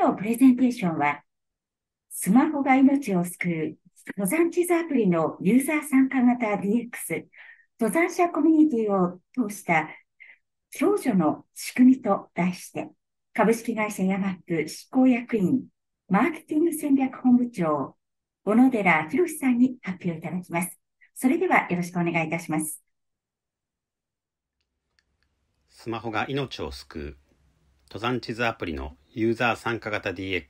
のプレゼンテーションは、スマホが命を救う登山地図アプリのユーザー参加型 DX、登山者コミュニティを通した共助の仕組みと題して、株式会社ヤマップ執行役員、マーケティング戦略本部長、小野寺博さんに発表いただきます。それではよろしくお願いいたします。スマホが命を救う登山地図アプリのユーザー参加型 DX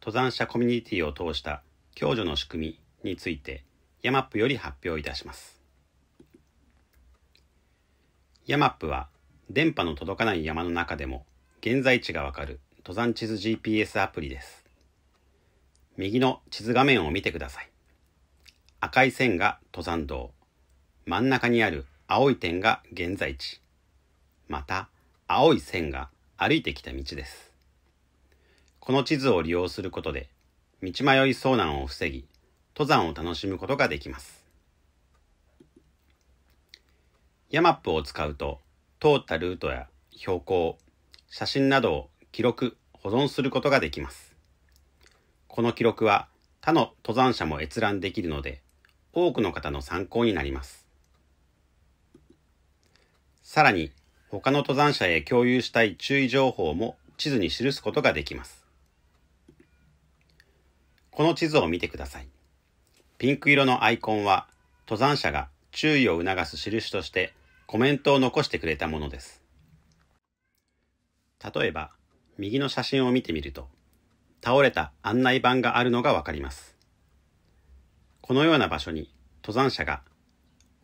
登山者コミュニティを通した共助の仕組みについてヤマップより発表いたしますヤマップは電波の届かない山の中でも現在地がわかる登山地図 GPS アプリです右の地図画面を見てください赤い線が登山道真ん中にある青い点が現在地また青い線が歩いてきた道です。この地図を利用することで、道迷い遭難を防ぎ、登山を楽しむことができます。ヤマップを使うと、通ったルートや標高、写真などを記録、保存することができます。この記録は他の登山者も閲覧できるので、多くの方の参考になります。さらに、他の登山者へ共有したい注意情報も地図に記すことができます。この地図を見てください。ピンク色のアイコンは登山者が注意を促す印としてコメントを残してくれたものです。例えば、右の写真を見てみると、倒れた案内板があるのがわかります。このような場所に登山者が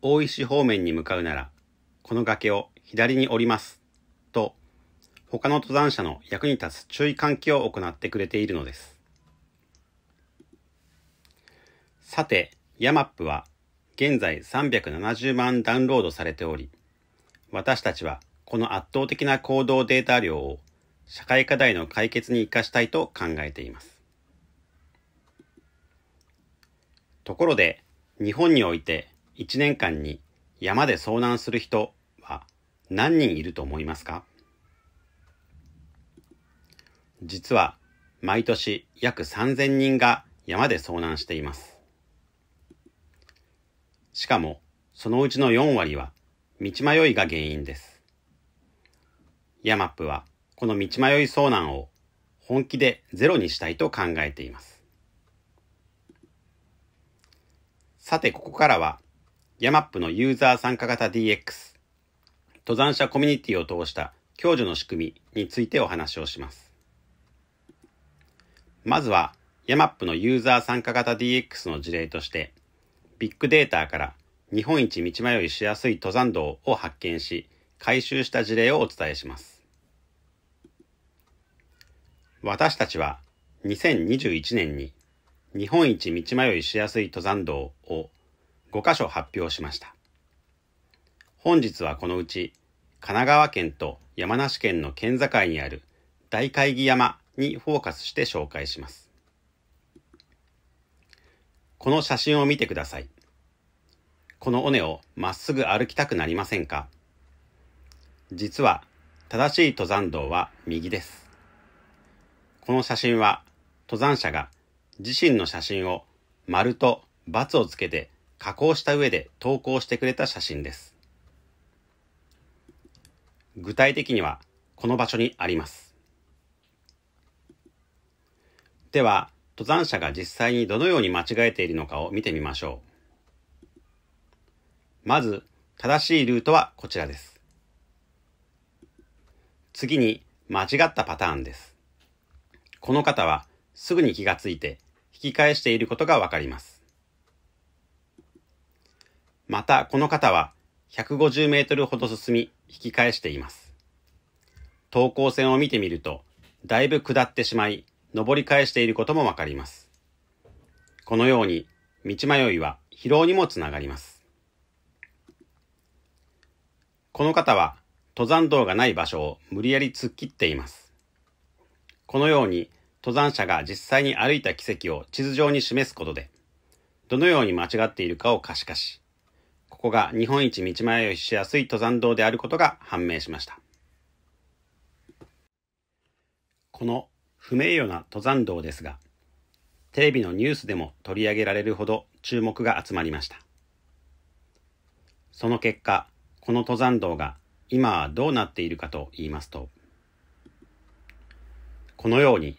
大石方面に向かうなら、この崖を左に折りますと他の登山者の役に立つ注意喚起を行ってくれているのです。さて、ヤマップは現在370万ダウンロードされており、私たちはこの圧倒的な行動データ量を社会課題の解決に生かしたいと考えています。ところで、日本において1年間に山で遭難する人何人いると思いますか実は毎年約3000人が山で遭難しています。しかもそのうちの4割は道迷いが原因です。ヤマップはこの道迷い遭難を本気でゼロにしたいと考えています。さてここからはヤマップのユーザー参加型 DX 登山者コミュニティを通した共助の仕組みについてお話をします。まずは YAMAP のユーザー参加型 DX の事例として、ビッグデータから日本一道迷いしやすい登山道を発見し、回収した事例をお伝えします。私たちは2021年に日本一道迷いしやすい登山道を5箇所発表しました。本日はこのうち神奈川県と山梨県の県境にある大会議山にフォーカスして紹介します。この写真を見てください。この尾根をまっすぐ歩きたくなりませんか実は正しい登山道は右です。この写真は登山者が自身の写真を丸と×をつけて加工した上で投稿してくれた写真です。具体的にはこの場所にあります。では、登山者が実際にどのように間違えているのかを見てみましょう。まず、正しいルートはこちらです。次に、間違ったパターンです。この方はすぐに気がついて引き返していることがわかります。またこの方は150メートルほど進み引き返しています。等高線を見てみると、だいぶ下ってしまい、上り返していることもわかります。このように、道迷いは疲労にもつながります。この方は、登山道がない場所を無理やり突っ切っています。このように、登山者が実際に歩いた軌跡を地図上に示すことで、どのように間違っているかを可視化し、ここが日本一道迷いしやすい登山道であることが判明しました。この不名誉な登山道ですが、テレビのニュースでも取り上げられるほど注目が集まりました。その結果、この登山道が今はどうなっているかと言いますと、このように、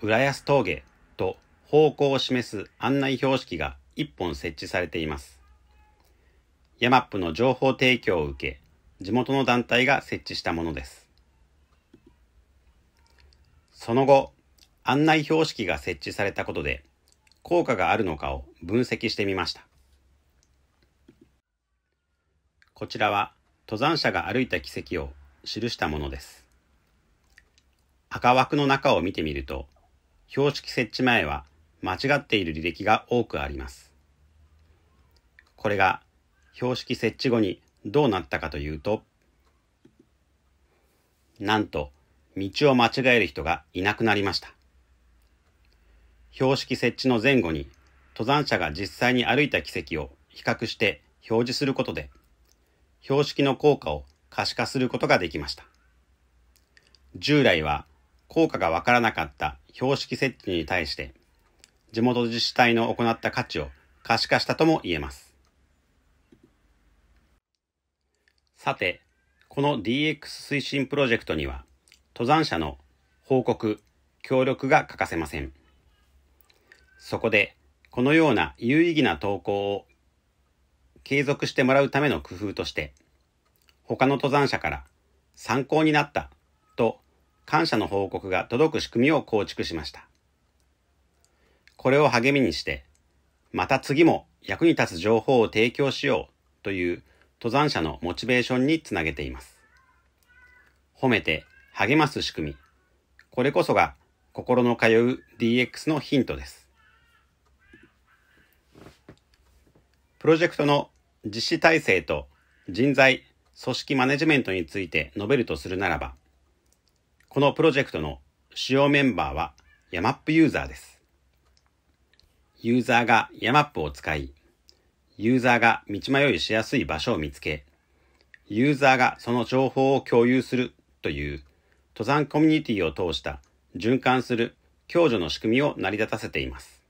浦安峠と方向を示す案内標識が一本設置されています。ヤマップの情報提供を受け、地元の団体が設置したものです。その後、案内標識が設置されたことで、効果があるのかを分析してみました。こちらは登山者が歩いた軌跡を記したものです。赤枠の中を見てみると、標識設置前は間違っている履歴が多くあります。これが標識設置後にどうなったかというと、なんと道を間違える人がいなくなりました。標識設置の前後に登山者が実際に歩いた軌跡を比較して表示することで、標識の効果を可視化することができました。従来は効果がわからなかった標識設置に対して、地元自治体の行った価値を可視化したとも言えます。さて、この DX 推進プロジェクトには、登山者の報告、協力が欠かせません。そこで、このような有意義な投稿を継続してもらうための工夫として、他の登山者から参考になったと感謝の報告が届く仕組みを構築しました。これを励みにして、また次も役に立つ情報を提供しようという登山者のモチベーションにつなげています。褒めて励ます仕組み。これこそが心の通う DX のヒントです。プロジェクトの実施体制と人材、組織マネジメントについて述べるとするならば、このプロジェクトの主要メンバーはヤマップユーザーです。ユーザーがヤマップを使い、ユーザーが道迷いしやすい場所を見つけ、ユーザーがその情報を共有するという登山コミュニティを通した循環する共助の仕組みを成り立たせています。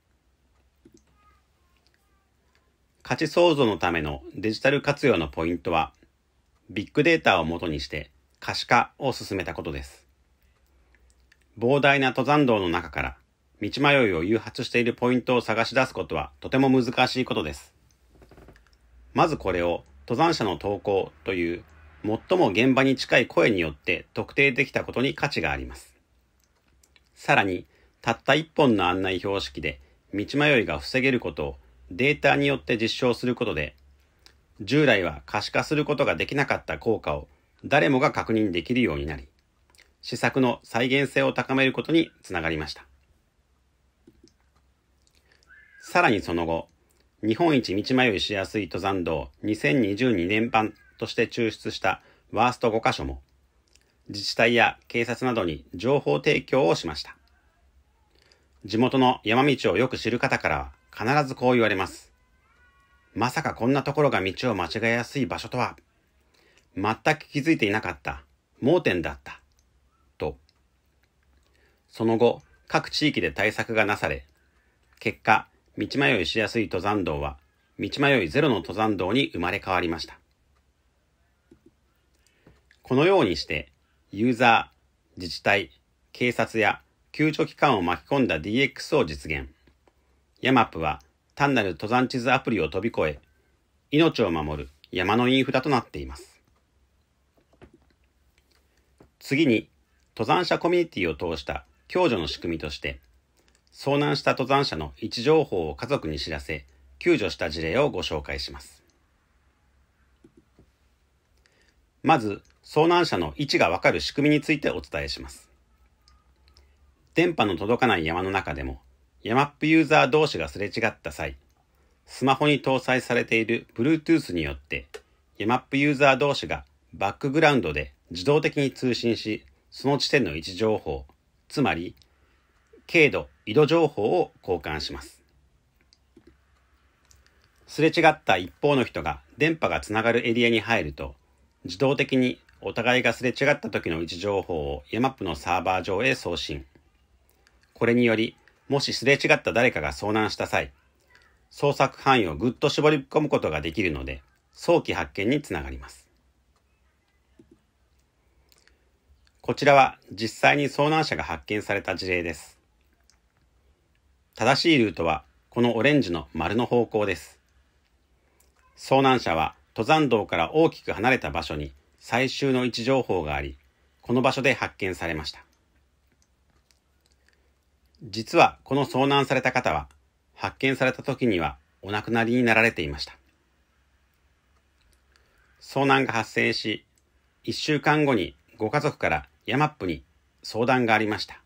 価値創造のためのデジタル活用のポイントは、ビッグデータをもとにして可視化を進めたことです。膨大な登山道の中から道迷いを誘発しているポイントを探し出すことはとても難しいことです。まずこれを登山者の投稿という最も現場に近い声によって特定できたことに価値があります。さらに、たった一本の案内標識で道迷いが防げることをデータによって実証することで、従来は可視化することができなかった効果を誰もが確認できるようになり、施策の再現性を高めることにつながりました。さらにその後、日本一道迷いしやすい登山道2022年版として抽出したワースト5箇所も自治体や警察などに情報提供をしました。地元の山道をよく知る方からは必ずこう言われます。まさかこんなところが道を間違えやすい場所とは、全く気づいていなかった、盲点だった、と。その後、各地域で対策がなされ、結果、道迷いしやすい登山道は、道迷いゼロの登山道に生まれ変わりました。このようにして、ユーザー、自治体、警察や救助機関を巻き込んだ DX を実現。ヤマップは単なる登山地図アプリを飛び越え、命を守る山のインフラとなっています。次に、登山者コミュニティを通した共助の仕組みとして、遭難した登山者の位置情報を家族に知らせ、救助した事例をご紹介します。まず、遭難者の位置がわかる仕組みについてお伝えします。電波の届かない山の中でも、ヤマップユーザー同士がすれ違った際、スマホに搭載されている Bluetooth によって、ヤマップユーザー同士がバックグラウンドで自動的に通信し、その地点の位置情報、つまり、軽度、井戸情報を交換します。すれ違った一方の人が電波がつながるエリアに入ると、自動的にお互いがすれ違った時の位置情報をヤマップのサーバー上へ送信。これにより、もしすれ違った誰かが遭難した際、捜索範囲をぐっと絞り込むことができるので、早期発見につながります。こちらは実際に遭難者が発見された事例です。正しいルートはこのオレンジの丸の方向です。遭難者は登山道から大きく離れた場所に最終の位置情報があり、この場所で発見されました。実はこの遭難された方は、発見された時にはお亡くなりになられていました。遭難が発生し、1週間後にご家族からヤマップに相談がありました。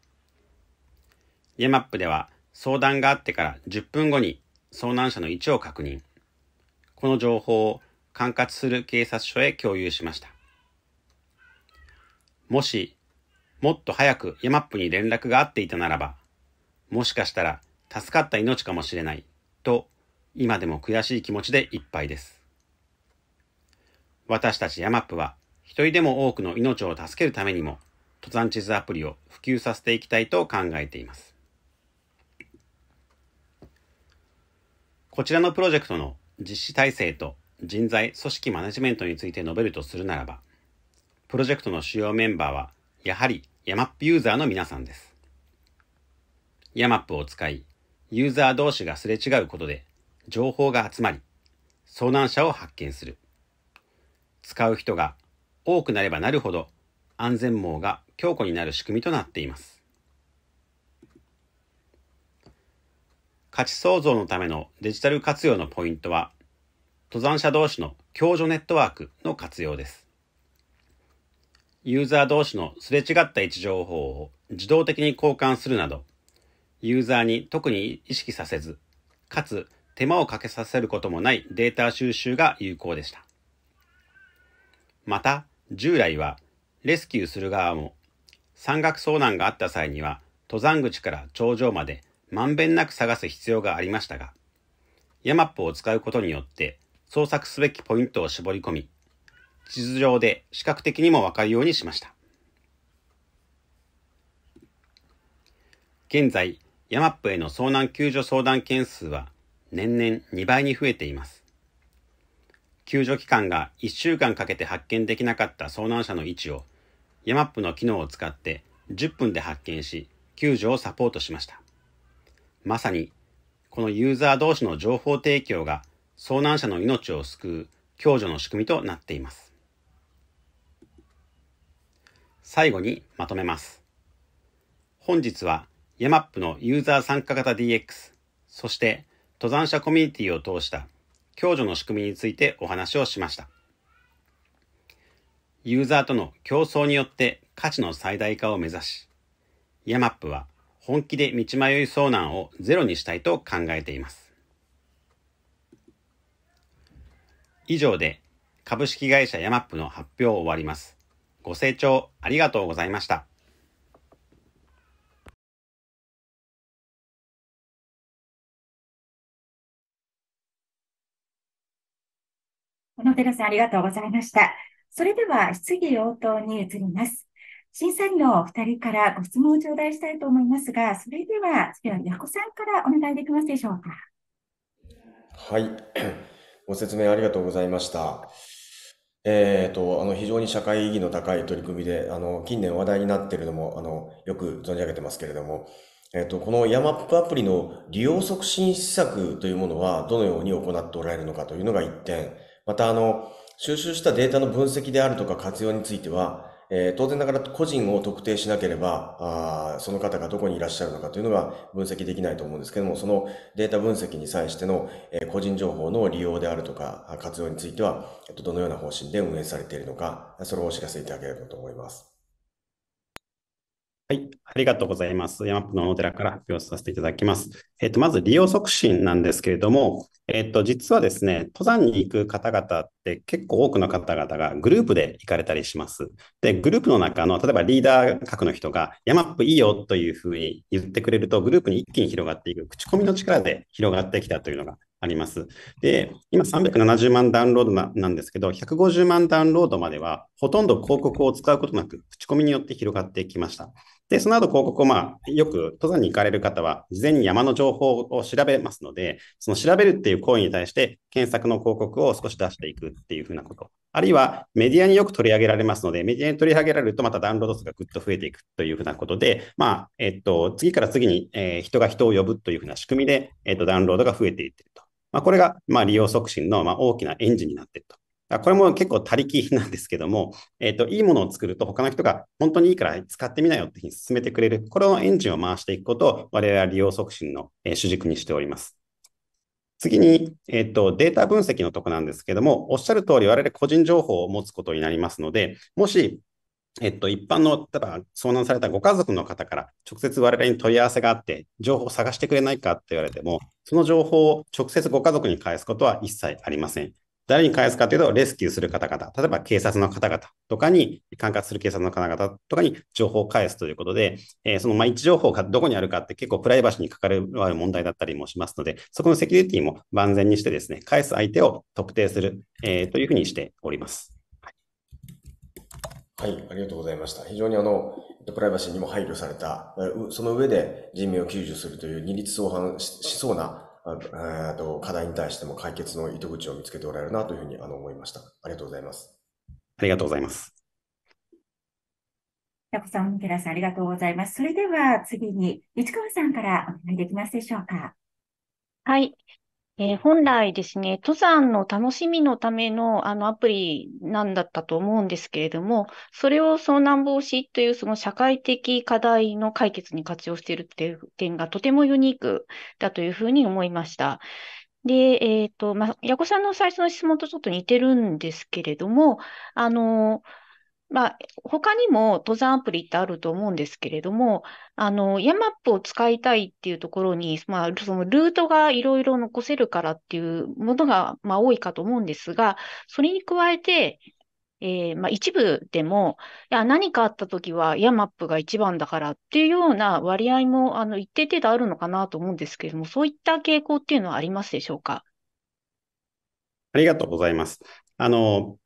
ヤマップでは相談があってから10分後に遭難者の位置を確認。この情報を管轄する警察署へ共有しました。もし、もっと早くヤマップに連絡があっていたならば、もしかしたら助かった命かもしれないと、今でも悔しい気持ちでいっぱいです。私たちヤマップは、一人でも多くの命を助けるためにも、登山地図アプリを普及させていきたいと考えています。こちらのプロジェクトの実施体制と人材、組織マネジメントについて述べるとするならば、プロジェクトの主要メンバーは、やはり YAMAP ユーザーの皆さんです。YAMAP を使い、ユーザー同士がすれ違うことで、情報が集まり、遭難者を発見する。使う人が多くなればなるほど、安全網が強固になる仕組みとなっています。価値創造のためのデジタル活用のポイントは、登山者同士の共助ネットワークの活用です。ユーザー同士のすれ違った位置情報を自動的に交換するなど、ユーザーに特に意識させず、かつ手間をかけさせることもないデータ収集が有効でした。また、従来はレスキューする側も山岳遭難があった際には登山口から頂上までまんべんなく探す必要がありましたが、y a m a を使うことによって創作すべきポイントを絞り込み、地図上で視覚的にもわかるようにしました。現在、y a m a への遭難救助相談件数は年々2倍に増えています。救助機関が1週間かけて発見できなかった遭難者の位置を y a m a の機能を使って10分で発見し、救助をサポートしました。まさに、このユーザー同士の情報提供が遭難者の命を救う共助の仕組みとなっています。最後にまとめます。本日は YAMAP のユーザー参加型 DX、そして登山者コミュニティを通した共助の仕組みについてお話をしました。ユーザーとの競争によって価値の最大化を目指し、YAMAP は本気で道迷い遭難をゼロにしたいと考えています。以上で株式会社ヤマップの発表を終わります。ご清聴ありがとうございました。小野寺さんありがとうございました。それでは質疑応答に移ります。審査員のお二人からご質問を頂戴したいと思いますが、それでは次は矢子さんからお願いできますでしょうか。はい。ご説明ありがとうございました。えっ、ー、と、あの、非常に社会意義の高い取り組みで、あの、近年話題になっているのも、あの、よく存じ上げてますけれども、えっ、ー、と、このヤマップアプリの利用促進施策というものは、どのように行っておられるのかというのが一点。また、あの、収集したデータの分析であるとか活用については、えー、当然ながら個人を特定しなければあ、その方がどこにいらっしゃるのかというのが分析できないと思うんですけども、そのデータ分析に際しての、えー、個人情報の利用であるとか、活用については、えっと、どのような方針で運営されているのか、それをお知らせいただければと思います。はい。ありがとうございます。ヤマップのお寺から発表させていただきます。えっ、ー、と、まず利用促進なんですけれども、えっ、ー、と、実はですね、登山に行く方々って結構多くの方々がグループで行かれたりします。で、グループの中の、例えばリーダー格の人が、ヤマップいいよというふうに言ってくれると、グループに一気に広がっていく、口コミの力で広がってきたというのがあります。で、今370万ダウンロードなんですけど、150万ダウンロードまでは、ほとんど広告を使うことなく、口コミによって広がってきました。で、その後広告を、まあ、よく登山に行かれる方は、事前に山の情報を調べますので、その調べるっていう行為に対して、検索の広告を少し出していくっていうふうなこと。あるいは、メディアによく取り上げられますので、メディアに取り上げられると、またダウンロード数がぐっと増えていくというふうなことで、まあ、えっと、次から次に、えー、人が人を呼ぶというふうな仕組みで、えっと、ダウンロードが増えていってまあ、これが、まあ、利用促進の、まあ、大きなエンジンになっていると。これも結構他力なんですけども、えっ、ー、と、いいものを作ると他の人が本当にいいから使ってみなよって進めてくれる。これをエンジンを回していくことを我々は利用促進の、え主軸にしております。次に、えっ、ー、と、データ分析のとこなんですけども、おっしゃる通り我々個人情報を持つことになりますので、もしえっと、一般の、例えば遭難されたご家族の方から直接我々に問い合わせがあって、情報を探してくれないかって言われても、その情報を直接ご家族に返すことは一切ありません。誰に返すかというと、レスキューする方々、例えば警察の方々とかに、管轄する警察の方々とかに情報を返すということで、えー、そのま日位置情報がどこにあるかって結構プライバシーに関わる問題だったりもしますので、そこのセキュリティも万全にしてですね、返す相手を特定する、えー、というふうにしております。はい、ありがとうございました。非常にあの、プライバシーにも配慮された、その上で人命を救助するという二律相反しそうなあと課題に対しても解決の糸口を見つけておられるなというふうにあの思いました。ありがとうございます。ありがとうございます。タ子さん、ケラさん、ありがとうございます。それでは次に、市川さんからお願いできますでしょうか。はい。えー、本来ですね、登山の楽しみのためのあのアプリなんだったと思うんですけれども、それを遭難防止というその社会的課題の解決に活用しているっていう点がとてもユニークだというふうに思いました。で、えっ、と、ま矢子さんの最初の質問とちょっと似てるんですけれども、あのまあ、他にも登山アプリってあると思うんですけれども、あの、ヤマップを使いたいっていうところに、まあ、そのルートがいろいろ残せるからっていうものが、まあ、多いかと思うんですが、それに加えて、えー、まあ、一部でも、いや、何かあった時はヤマップが一番だからっていうような割合も、あの、一定程度あるのかなと思うんですけれども、そういった傾向っていうのはありますでしょうかありがとうございます。あの、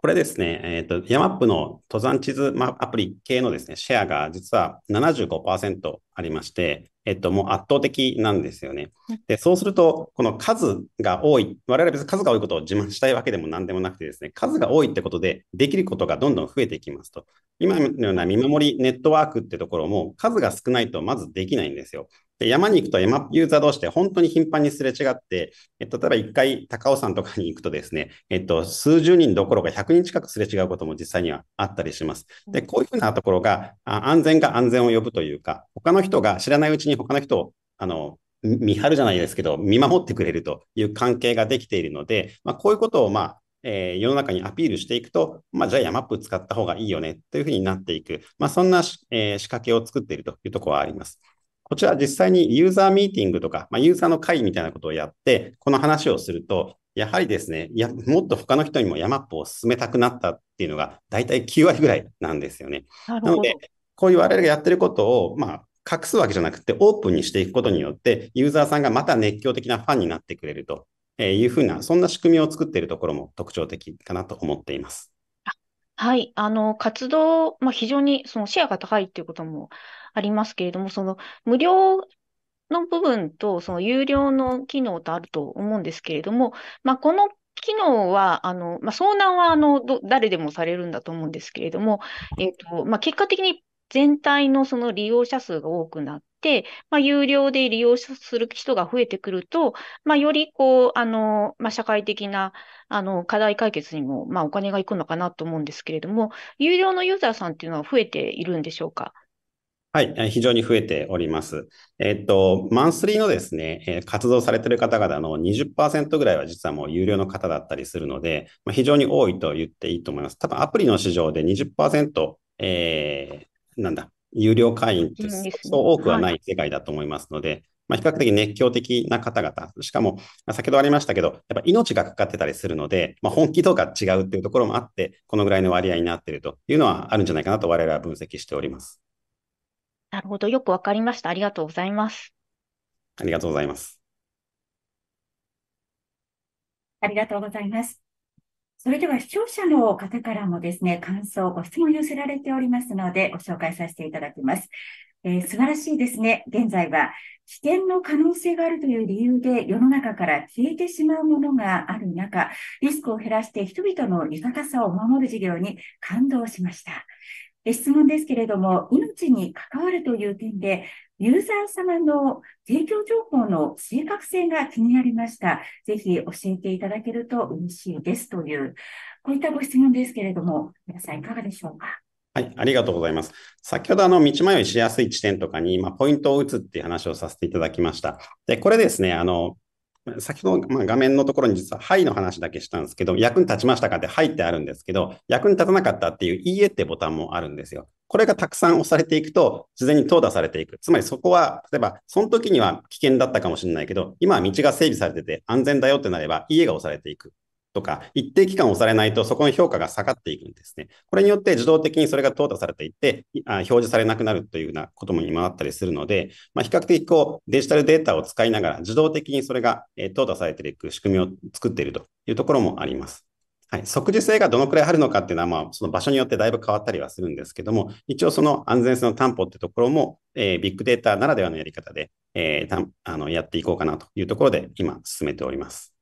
これですね、えっ、ー、と、ヤマップの登山地図、ま、アプリ系のですね、シェアが実は75%ありまして、えっと、もう圧倒的なんですよね。で、そうすると、この数が多い、我々別に数が多いことを自慢したいわけでも何でもなくてですね、数が多いってことで、できることがどんどん増えていきますと。今のような見守りネットワークってところも、数が少ないとまずできないんですよ。で、山に行くと山ユーザー同士で本当に頻繁にすれ違って、え例えば1回高尾山とかに行くとですね、えっと、数十人どころか100人近くすれ違うことも実際にはあったりします。で、こういうふうなところが、あ安全が安全を呼ぶというか、他の人が知らないうちに他の人を、あの、見張るじゃないですけど、見守ってくれるという関係ができているので、まあ、こういうことを、まあ、えー、世の中にアピールしていくと、まあ、じゃあヤマップ使った方がいいよねというふうになっていく、まあ、そんな、えー、仕掛けを作っているというところはあります。こちら実際にユーザーミーティングとか、まあ、ユーザーの会みたいなことをやって、この話をすると、やはりですね、やもっと他の人にもヤマップを進めたくなったっていうのが、大体9割ぐらいなんですよね。なので、こういう我々がやってることを、まあ、隠すわけじゃなくて、オープンにしていくことによって、ユーザーさんがまた熱狂的なファンになってくれるというふうな、そんな仕組みを作っているところも特徴的かなと思っています。はい、あの活動、まあ、非常にそのシェアが高いということもありますけれども、その無料の部分とその有料の機能とあると思うんですけれども、まあ、この機能は、あのまあ、遭難はあの誰でもされるんだと思うんですけれども、えーとまあ、結果的に全体のその利用者数が多くなって、まあ、有料で利用する人が増えてくると、まあ、よりこう、あの、まあ、社会的な、あの、課題解決にも、まあ、お金がいくのかなと思うんですけれども、有料のユーザーさんっていうのは増えているんでしょうかはい、非常に増えております。えっと、マンスリーのですね、活動されている方々の20%ぐらいは実はもう有料の方だったりするので、まあ、非常に多いと言っていいと思います。多分アプリの市場で20%、えー、なんだ、有料会員って、うそう多くはない世界だと思いますので、まあ、比較的熱狂的な方々、しかも、ま先ほどありましたけど、やっぱ命がかかってたりするので、まあ、本気度が違うっていうところもあって、このぐらいの割合になっているというのはあるんじゃないかなと我々は分析しております。なるほど。よくわかりました。ありがとうございます。ありがとうございます。ありがとうございます。それでは視聴者の方からもですね、感想、ご質問寄せられておりますので、ご紹介させていただきます。えー、素晴らしいですね。現在は危険の可能性があるという理由で世の中から消えてしまうものがある中、リスクを減らして人々の豊かさを守る事業に感動しました。質問ですけれども、命に関わるという点で、ユーザー様の提供情報の正確性が気になりました。ぜひ教えていただけると嬉しいですという、こういったご質問ですけれども、皆さんいかがでしょうか。はい、ありがとうございます。先ほどあの道迷いしやすい地点とかに、まあ、ポイントを打つっていう話をさせていただきました。で、これですね、あの、先ほど、ま画面のところに実は、はいの話だけしたんですけど、役に立ちましたかって、はいってあるんですけど、役に立たなかったっていう、いいえってボタンもあるんですよ。これがたくさん押されていくと、自然に淘汰されていく。つまりそこは、例えば、その時には危険だったかもしれないけど、今は道が整備されてて安全だよってなれば、家が押されていく。とか、一定期間押されないと、そこの評価が下がっていくんですね。これによって自動的にそれが淘汰されていって、あ表示されなくなるというようなことも今あったりするので、まあ、比較的こうデジタルデータを使いながら、自動的にそれが、えー、淘汰されていく仕組みを作っているというところもあります。はい、即時性がどのくらいあるのかっていうのは、まあ、その場所によってだいぶ変わったりはするんですけども、一応その安全性の担保ってところも、えー、ビッグデータならではのやり方で、えー、たあのやっていこうかなというところで今進めております。